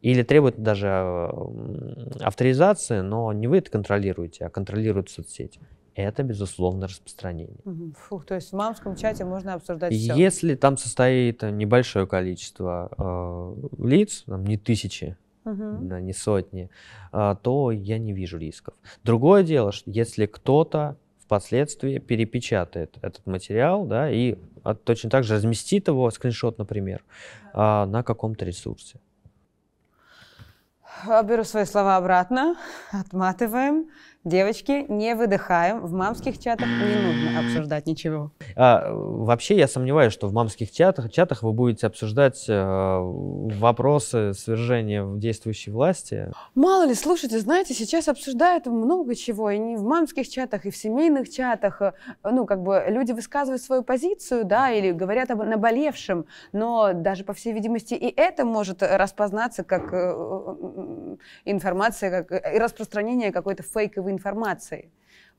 или требует даже э, авторизации, но не вы это контролируете, а контролирует соцсеть. Это, безусловно, распространение. Фух, то есть в мамском чате можно обсуждать все. Если там состоит небольшое количество э, лиц, там, не тысячи, угу. да, не сотни, э, то я не вижу рисков. Другое дело, что если кто-то впоследствии перепечатает этот материал, да, и точно так же разместит его, скриншот, например, а, на каком-то ресурсе. Беру свои слова обратно, отматываем. Девочки, не выдыхаем. В мамских чатах не нужно обсуждать ничего. А, вообще, я сомневаюсь, что в мамских чатах, чатах вы будете обсуждать э, вопросы свержения действующей власти. Мало ли, слушайте, знаете, сейчас обсуждают много чего. И не в мамских чатах, и в семейных чатах. Э, ну, как бы люди высказывают свою позицию, да, или говорят об наболевшем. Но даже, по всей видимости, и это может распознаться как э, информация, как э, распространение какой-то фейковой информации.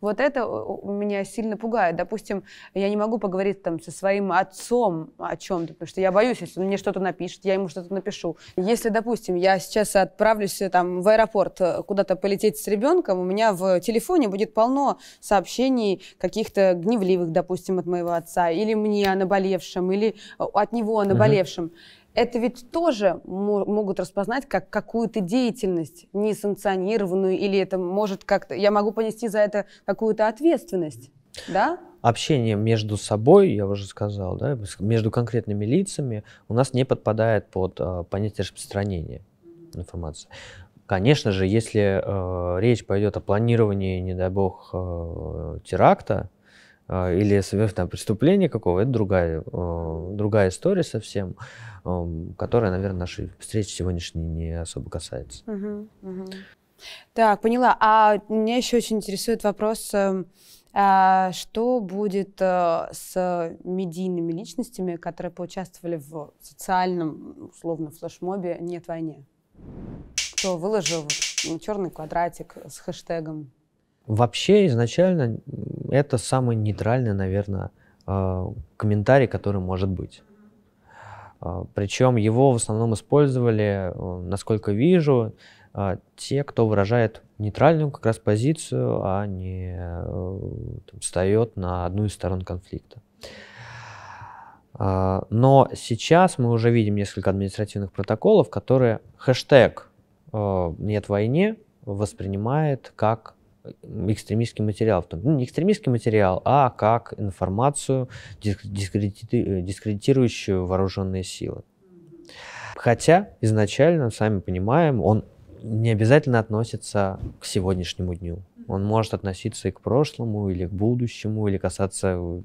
Вот это э, меня сильно пугает. Допустим, я не могу поговорить там со своим отцом о чем-то, потому что я боюсь, если он мне что-то напишет, я ему что-то напишу. Если, допустим, я сейчас отправлюсь э, там в аэропорт э, куда-то полететь с ребенком, у меня в телефоне будет полно сообщений каких-то гневливых, допустим, от моего отца, или мне о наболевшем, или от него о наболевшем. Угу это ведь тоже могут распознать как какую-то деятельность несанкционированную, или это может как-то... Я могу понести за это какую-то ответственность, да? Общение между собой, я уже сказал, да, между конкретными лицами у нас не подпадает под э, понятие распространения информации. Конечно же, если э, речь пойдет о планировании, не дай бог, э, теракта, а, или совершив там преступление какого, это другая, а, другая история совсем, а, которая, наверное, нашей встречи сегодняшней не особо касается. Угу, угу. Так, поняла. А меня еще очень интересует вопрос, э, что будет э, с медийными личностями, которые поучаствовали в социальном, условно, флешмобе «Нет войне»? Кто выложил черный квадратик с хэштегом Вообще изначально это самый нейтральный, наверное, а, комментарий, который может быть. А, Причем его в основном использовали, а, насколько вижу, те, кто выражает нейтральную как раз позицию, а не э, там, встает на одну из сторон конфликта. Но сейчас мы уже видим несколько административных протоколов, которые хэштег э, «нет войне» воспринимает как экстремистский материал. В том, ну, не экстремистский материал, а как информацию, э, дискредитирующую вооруженные силы. Хотя изначально, сами понимаем, он не обязательно относится к сегодняшнему дню. Он может относиться и к прошлому, или к будущему, или касаться э,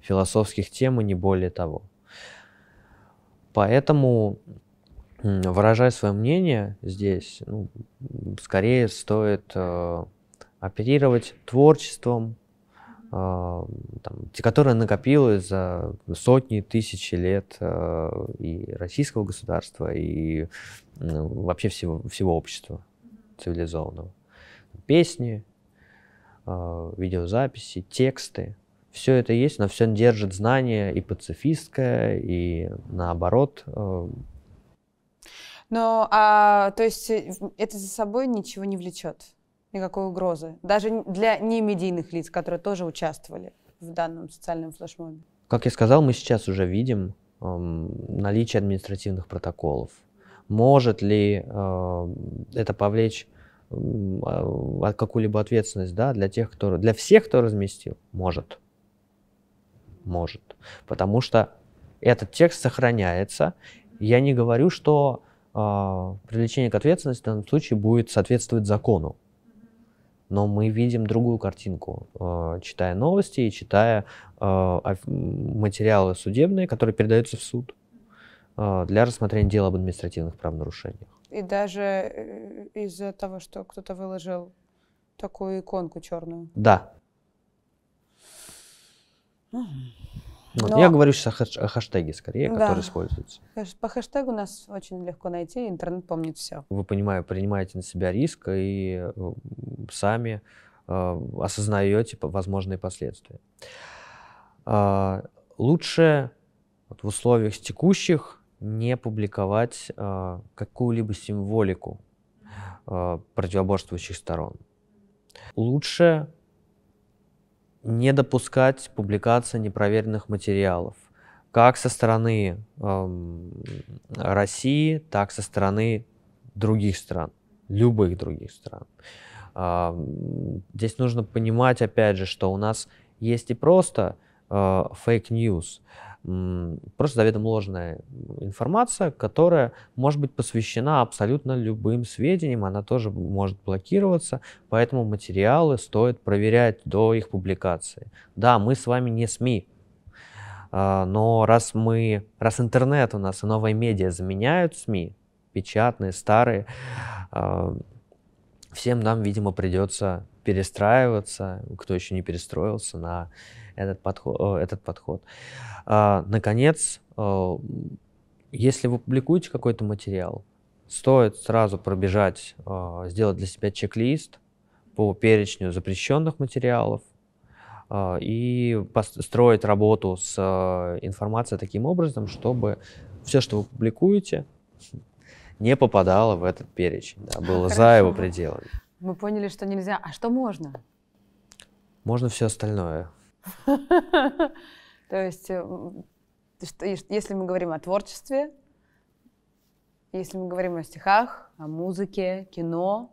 философских тем, и не более того. Поэтому выражая свое мнение здесь ну, скорее стоит э, оперировать творчеством, э, там, которое накопилось за сотни, тысячи лет э, и российского государства, и ну, вообще всего, всего общества цивилизованного. Песни, э, видеозаписи, тексты. Все это есть, но все держит знание и пацифистское, и наоборот. Ну, а, то есть это за собой ничего не влечет? никакой угрозы. Даже для немедийных лиц, которые тоже участвовали в данном социальном флешмобе. Как я сказал, мы сейчас уже видим эм, наличие административных протоколов. Может ли э, это повлечь э, какую-либо ответственность да, для тех, кто, для всех, кто разместил? Может. Может. Потому что этот текст сохраняется. Я не говорю, что э, привлечение к ответственности в данном случае будет соответствовать закону но мы видим другую картинку, э, читая новости и читая э, материалы судебные, которые передаются в суд э, для рассмотрения дела об административных правонарушениях. И даже из-за того, что кто-то выложил такую иконку черную. Да. Вот. Я говорю сейчас о, хэш- хэштеге скорее, ну да. который используется. по хэштегу нас очень легко найти, интернет помнит все. Вы, понимаю, принимаете на себя риск и сами э, осознаете возможные последствия. Э, лучше вот, в условиях текущих не публиковать э, какую-либо символику э, противоборствующих сторон. Лучше не допускать публикации непроверенных материалов как со стороны э, России, так со стороны других стран, любых других стран. Э, здесь нужно понимать, опять же, что у нас есть и просто э, фейк-ньюс, просто заведомо ложная информация, которая может быть посвящена абсолютно любым сведениям, она тоже может блокироваться, поэтому материалы стоит проверять до их публикации. Да, мы с вами не СМИ, а, но раз мы, раз интернет у нас и новые медиа заменяют СМИ, печатные, старые, а, всем нам, видимо, придется перестраиваться, кто еще не перестроился, на этот подход. Э, этот подход. А, наконец, э, если вы публикуете какой-то материал, стоит сразу пробежать, э, сделать для себя чек-лист по перечню запрещенных материалов, и построить работу с информацией таким образом, чтобы все, что вы публикуете, не попадало в этот перечень, да, было Хорошо. за его пределами. Мы поняли, что нельзя. А что можно? Можно все остальное. То есть, э, если мы говорим о творчестве, если мы говорим о стихах, о музыке, кино,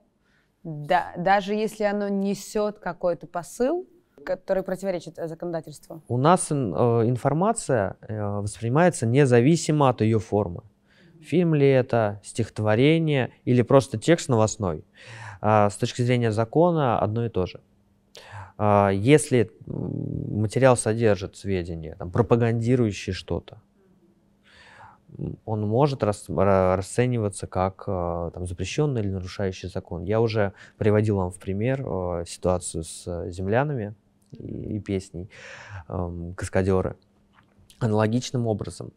да, даже если оно несет какой-то посыл, который противоречит э, законодательству? У нас э, информация воспринимается независимо от ее формы. Фильм ли это, стихотворение или просто текст новостной. А, с точки зрения закона одно и то же. А, если материал содержит сведения, там, пропагандирующие что-то, он может рас, расцениваться как а, там, запрещенный или нарушающий закон. Я уже приводил вам в пример а, ситуацию с э, землянами и, и песней эм, «Каскадеры». Аналогичным образом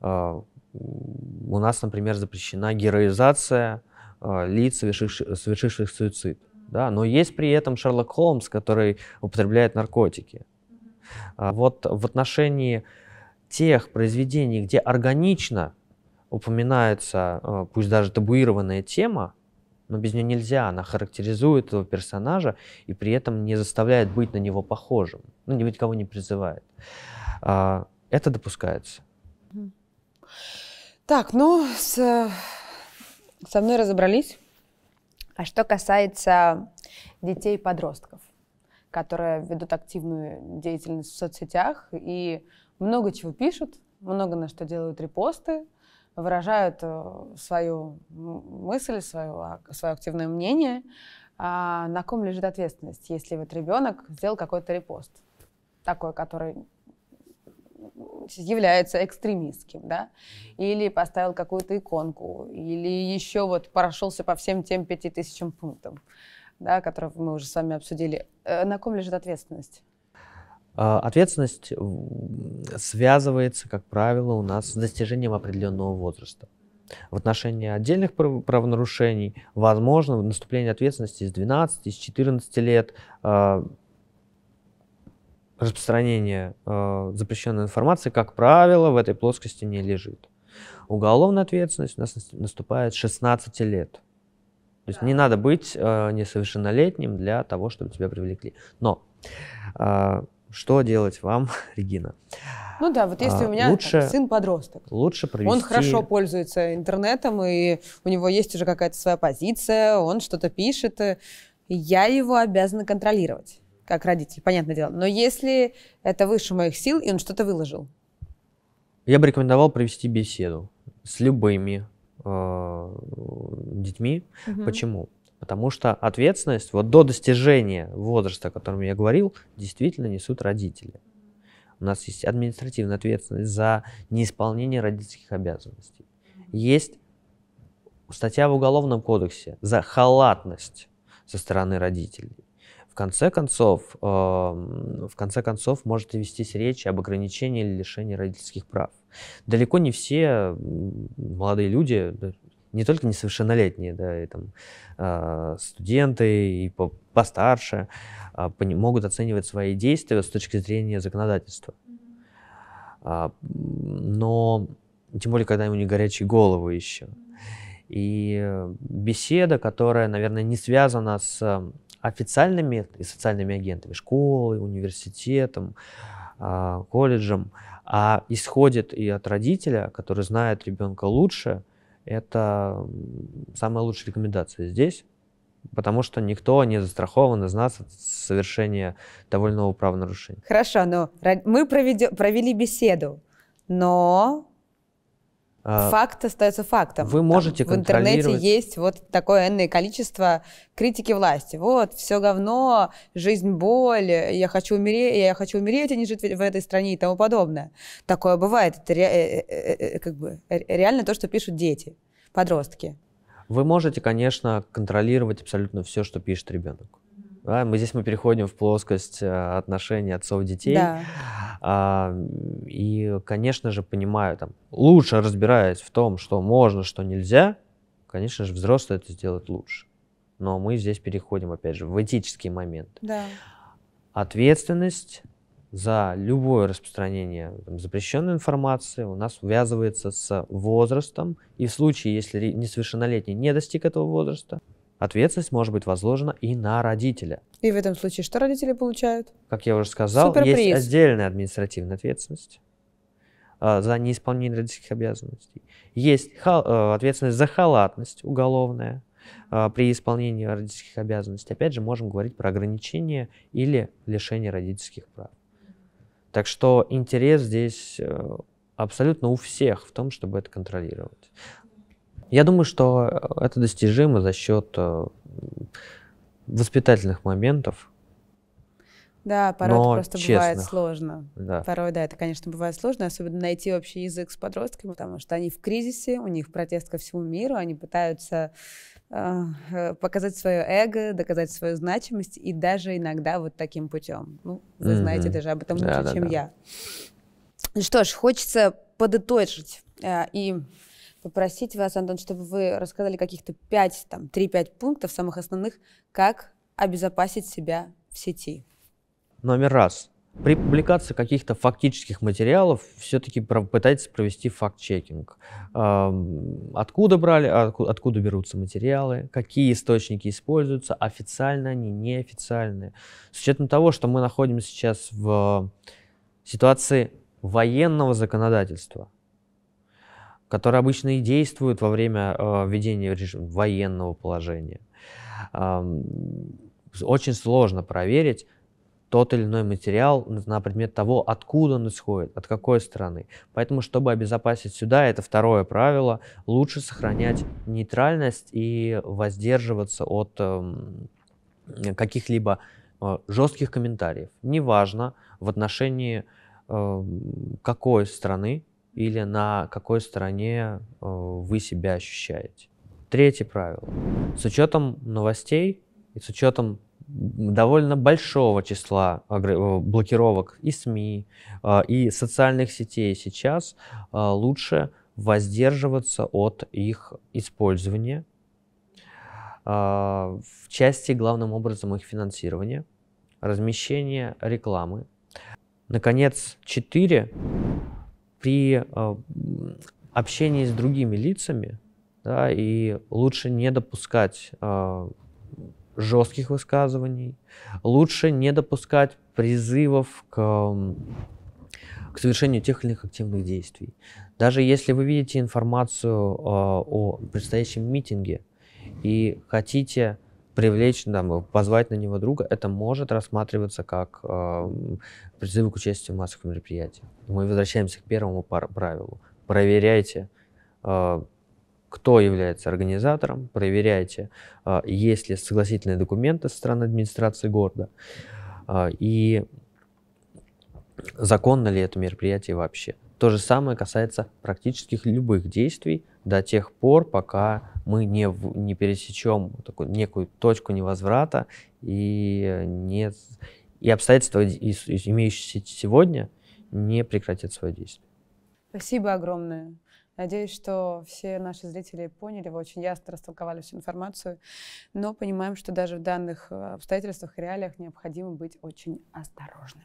у нас, например, запрещена героизация лиц, совершивших, совершивших суицид да, но есть при этом Шерлок Холмс, который употребляет наркотики. А вот в отношении тех произведений, где органично упоминается, э, пусть даже табуированная тема, но без нее нельзя, она характеризует этого персонажа и при этом не заставляет быть на него похожим, ну, ни кого не призывает. А, это допускается. Так, ну, с, со мной разобрались. А что касается детей и подростков, которые ведут активную деятельность в соцсетях и много чего пишут, много на что делают репосты, выражают э, свою мысль, свое, а, свое активное мнение. А на ком лежит ответственность, если вот ребенок сделал какой-то репост, такой, который является экстремистским, да, или поставил какую-то иконку, или еще вот прошелся по всем тем пяти тысячам пунктам, да, которые мы уже с вами обсудили. Э, на ком лежит ответственность? А, ответственность связывается, как правило, у нас с достижением определенного возраста. В отношении отдельных правонарушений возможно наступление ответственности с 12, с 14 лет, а, распространение э, запрещенной информации, как правило, в этой плоскости не лежит. Уголовная ответственность у нас наступает 16 лет. То есть не надо быть э, несовершеннолетним для того, чтобы тебя привлекли. Но э, что делать вам, Регина? Ну да, вот если а, у меня лучше, так, сын подросток, лучше провести... он хорошо пользуется интернетом, и у него есть уже какая-то своя позиция, он что-то пишет, я его обязана контролировать как родитель, понятное дело. Но если это выше моих сил, и он что-то выложил. Я бы рекомендовал провести беседу с любыми э, детьми. Угу. Почему? Потому что ответственность вот до достижения возраста, о котором я говорил, действительно несут родители. У нас есть административная ответственность за неисполнение родительских обязанностей. Есть статья в Уголовном кодексе за халатность со стороны родителей конце концов, э, в конце концов может вестись речь об ограничении или лишении родительских прав. Далеко не все молодые люди, не только несовершеннолетние, да, и там э, студенты, и по, постарше, э, а, по, могут оценивать свои действия с точки зрения законодательства. А, но тем более, когда ему не горячие головы еще. И э, беседа, которая, наверное, не связана с официальными и социальными агентами, школой, университетом, а, колледжем, а исходит и от родителя, который знает ребенка лучше, это самая лучшая рекомендация здесь, потому что никто не застрахован из нас от совершения довольного правонарушения. Хорошо, но мы проведем, провели беседу, но а, Факт остается фактом. Вы можете Там, контролировать... В интернете есть вот такое энное количество критики власти. Вот, все говно, жизнь боль, я хочу умереть, я хочу умереть, а не жить в этой стране и тому подобное. Такое бывает. Это ре... Э, э, э, как бы реально то, что пишут дети, подростки. Вы можете, конечно, контролировать абсолютно все, что пишет ребенок. Да, мы здесь мы переходим в плоскость а, отношений отцов-детей. Да. А, и, конечно же, понимаю, там, лучше разбираясь в том, что можно, что нельзя, конечно же, взрослые это сделают лучше. Но мы здесь переходим, опять же, в этический момент. Да. Ответственность за любое распространение там, запрещенной информации у нас увязывается с возрастом. И в случае, если несовершеннолетний не достиг этого возраста, Ответственность может быть возложена и на родителя. И в этом случае что родители получают? Как я уже сказал, Суперприз. есть отдельная административная ответственность а, за неисполнение родительских обязанностей. Есть хал, э, ответственность за халатность уголовная э, при исполнении родительских обязанностей. Опять же, можем говорить про ограничение или лишение родительских прав. Так что интерес здесь э, абсолютно у всех в том, чтобы это контролировать. Я думаю, что э, это достижимо за счет э, воспитательных моментов. Да, порой Но это просто честных. бывает сложно. Да. Порой, да, это, конечно, бывает сложно, особенно найти общий язык с подростками, потому что они в кризисе, у них протест ко всему миру, они пытаются э, э показать свое эго, доказать свою значимость, и даже иногда вот таким путем. Ну, вы mm-hmm. знаете даже об этом лучше, да, да, чем да. я. Ну что ж, хочется подытожить э, и попросить вас, Антон, чтобы вы рассказали каких-то 5, там, 3-5 пунктов самых основных, как обезопасить себя в сети. Номер раз. При публикации каких-то фактических материалов все-таки пытайтесь провести факт-чекинг. Откуда брали, откуда берутся материалы, какие источники используются, официально они, неофициальные. С учетом того, что мы находимся сейчас в ситуации военного законодательства, которые обычно и действуют во время э, введения режима военного положения. Очень сложно проверить тот или иной материал на предмет того, откуда он исходит, от какой страны. Поэтому, чтобы обезопасить сюда, это второе правило, лучше сохранять нейтральность и воздерживаться от эм, каких-либо э, жестких комментариев. Неважно в отношении эм, какой страны или на какой стороне э, вы себя ощущаете. Третье правило. С учетом новостей и с учетом довольно большого числа э, блокировок и СМИ, э, и социальных сетей сейчас лучше воздерживаться от их использования в части главным образом их финансирования, размещения рекламы. Наконец, четыре при э, общении с другими лицами, да, и лучше не допускать э, жестких высказываний, лучше не допускать призывов к, эм, к совершению тех или иных активных действий. Даже если вы видите информацию э, о предстоящем митинге и хотите привлечь, там, позвать на него друга, это может рассматриваться как эм, призывы к участию в массовых мероприятиях. Мы возвращаемся к первому правилу. Проверяйте, э, кто является организатором, проверяйте, э, есть ли согласительные документы со стороны администрации города э, и законно ли это мероприятие вообще. То же самое касается практических любых действий до тех пор, пока мы не, не пересечем такую некую точку невозврата и не, и обстоятельства, имеющиеся сегодня, не прекратят свое действие. Спасибо огромное. Надеюсь, что все наши зрители поняли, вы очень ясно растолковали всю информацию, но понимаем, что даже в данных э, обстоятельствах и реалиях необходимо быть очень осторожным.